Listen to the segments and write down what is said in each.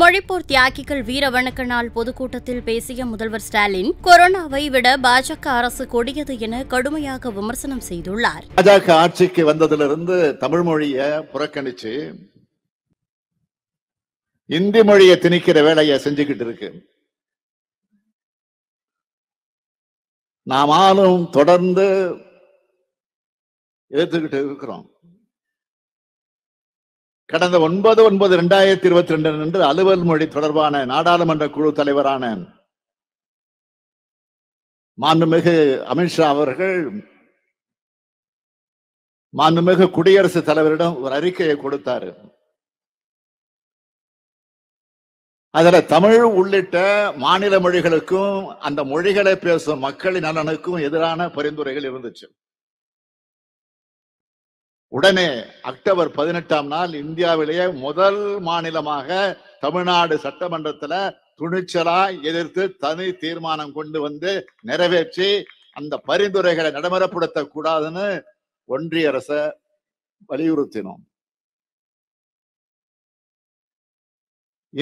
மொழிப்போர் தியாகிகள் வீர வணக்க நாள் பொதுக்கூட்டத்தில் பேசிய முதல்வர் ஸ்டாலின் கொரோனாவை விட பாஜக அரசு கொடியது என கடுமையாக விமர்சனம் செய்துள்ளார் பாஜக ஆட்சிக்கு வந்ததிலிருந்து தமிழ் மொழியை புறக்கணிச்சு இந்தி மொழியை திணிக்கிற வேலையை செஞ்சுக்கிட்டு இருக்கு நாமாலும் தொடர்ந்து எடுத்துக்கிட்டு இருக்கிறோம் கடந்த ஒன்பது ஒன்பது இரண்டாயிரத்தி இருபத்தி ரெண்டு அன்று அலுவல் மொழி தொடர்பான நாடாளுமன்ற குழு தலைவரான மாண்புமிகு அமித்ஷா அவர்கள் மாண்புமிகு குடியரசுத் தலைவரிடம் ஒரு அறிக்கையை கொடுத்தார் அதுல தமிழ் உள்ளிட்ட மாநில மொழிகளுக்கும் அந்த மொழிகளை பேசும் மக்களின் நலனுக்கும் எதிரான பரிந்துரைகள் இருந்துச்சு உடனே அக்டோபர் பதினெட்டாம் நாள் இந்தியாவிலேயே முதல் மாநிலமாக தமிழ்நாடு சட்டமன்றத்துல துணிச்சலா எதிர்த்து தனி தீர்மானம் கொண்டு வந்து நிறைவேற்றி அந்த பரிந்துரைகளை நடைமுறைப்படுத்த கூடாதுன்னு ஒன்றிய அரச வலியுறுத்தினோம்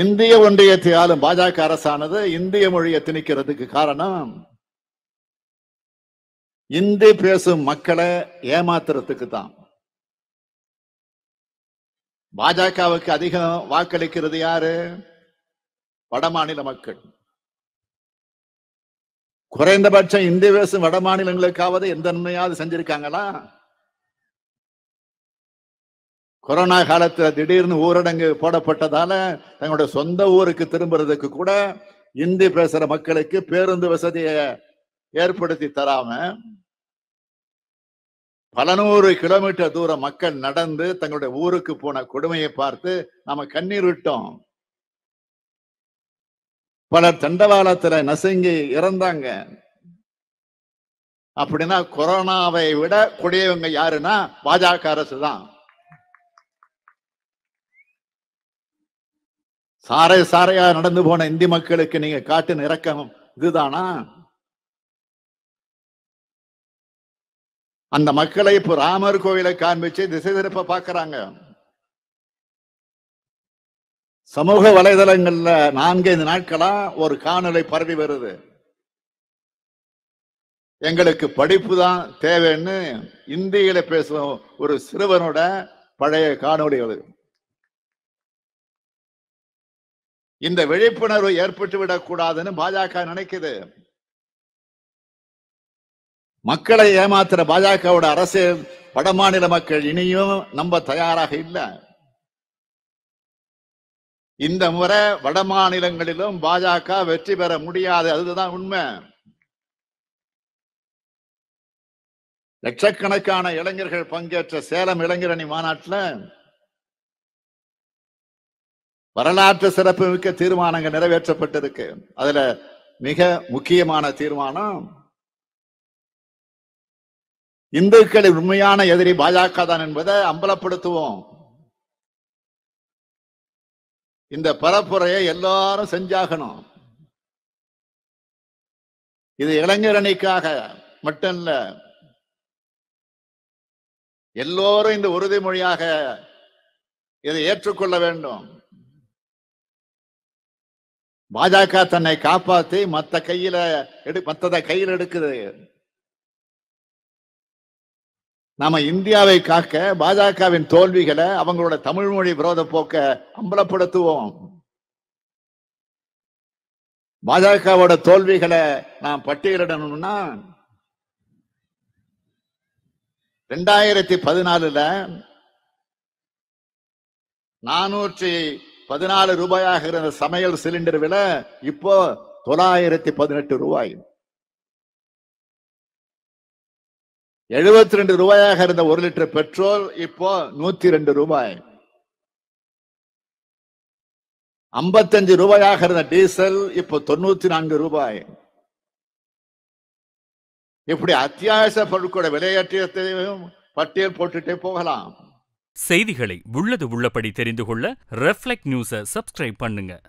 இந்திய ஒன்றியத்தை ஆளும் பாஜக அரசானது இந்திய மொழியை திணிக்கிறதுக்கு காரணம் இந்தி பேசும் மக்களை ஏமாத்துறதுக்கு தான் பாஜகவுக்கு அதிகம் வாக்களிக்கிறது யாரு வடமாநில மக்கள் குறைந்தபட்சம் இந்திய பேசும் வட மாநிலங்களுக்காவது எந்த நன்மையாவது செஞ்சிருக்காங்களா கொரோனா காலத்துல திடீர்னு ஊரடங்கு போடப்பட்டதால தங்களுடைய சொந்த ஊருக்கு திரும்புறதுக்கு கூட இந்தி பேசுற மக்களுக்கு பேருந்து வசதியை ஏற்படுத்தி தராம பல நூறு கிலோமீட்டர் தூரம் மக்கள் நடந்து தங்களுடைய ஊருக்கு போன கொடுமையை பார்த்து நாம கண்ணீர் விட்டோம் பலர் தண்டவாளத்துல நசுங்கி இறந்தாங்க அப்படின்னா கொரோனாவை விட கொடியவங்க யாருன்னா பாஜக அரசு தான் சாரை சாரையா நடந்து போன இந்தி மக்களுக்கு நீங்க காட்டு இறக்கம் இதுதானா அந்த மக்களை இப்ப ராமர் கோவிலை காண்பிச்சு திசை திருப்ப பாக்குறாங்க சமூக வலைதளங்கள்ல நான்கைந்து நாட்களா ஒரு காணொலை பரவி வருது எங்களுக்கு படிப்பு தான் தேவைன்னு இந்தியில பேசும் ஒரு சிறுவனோட பழைய காணொலிகள் இந்த விழிப்புணர்வு ஏற்பட்டு விடக்கூடாதுன்னு பாஜக நினைக்குது மக்களை ஏமாத்துற பாஜகவோட அரசு வடமாநில மக்கள் இனியும் நம்ப தயாராக இல்லை இந்த முறை வட மாநிலங்களிலும் பாஜக வெற்றி பெற முடியாது அதுதான் உண்மை லட்சக்கணக்கான இளைஞர்கள் பங்கேற்ற சேலம் இளைஞரணி மாநாட்டில் வரலாற்று சிறப்புமிக்க தீர்மானங்கள் நிறைவேற்றப்பட்டிருக்கு அதுல மிக முக்கியமான தீர்மானம் இந்துக்களை உண்மையான எதிரி பாஜக தான் என்பதை அம்பலப்படுத்துவோம் இந்த பரப்புரையை எல்லாரும் செஞ்சாகணும் இது இளைஞர் அணிக்காக மட்டும் இல்ல எல்லோரும் இந்த உறுதிமொழியாக இதை ஏற்றுக்கொள்ள வேண்டும் பாஜக தன்னை காப்பாத்தி மத்த கையில எடு மத்ததை கையில் எடுக்குது நாம இந்தியாவை காக்க பாஜகவின் தோல்விகளை அவங்களோட தமிழ் மொழி விரோத போக்க அம்பலப்படுத்துவோம் பாஜகவோட தோல்விகளை நாம் பட்டியலிடணும்னா ரெண்டாயிரத்தி பதினாலுல நானூற்றி பதினாலு ரூபாயாக இருந்த சமையல் சிலிண்டர் விலை இப்போ தொள்ளாயிரத்தி பதினெட்டு ரூபாய் எழுபத்தி ரெண்டு ரூபாயாக இருந்த ஒரு லிட்டர் பெட்ரோல் இப்போ நூத்தி ரெண்டு ரூபாய் ஐம்பத்தஞ்சு ரூபாயாக இருந்த டீசல் இப்போ தொண்ணூத்தி நான்கு ரூபாய் இப்படி அத்தியாவசிய பொருட்களோட விலையேற்றத்தையும் பட்டியல் போட்டுட்டே போகலாம் செய்திகளை உள்ளது உள்ளபடி தெரிந்து கொள்ள ரெஃப்ளெக்ட் நியூஸை சப்ஸ்கிரைப் பண்ணுங்க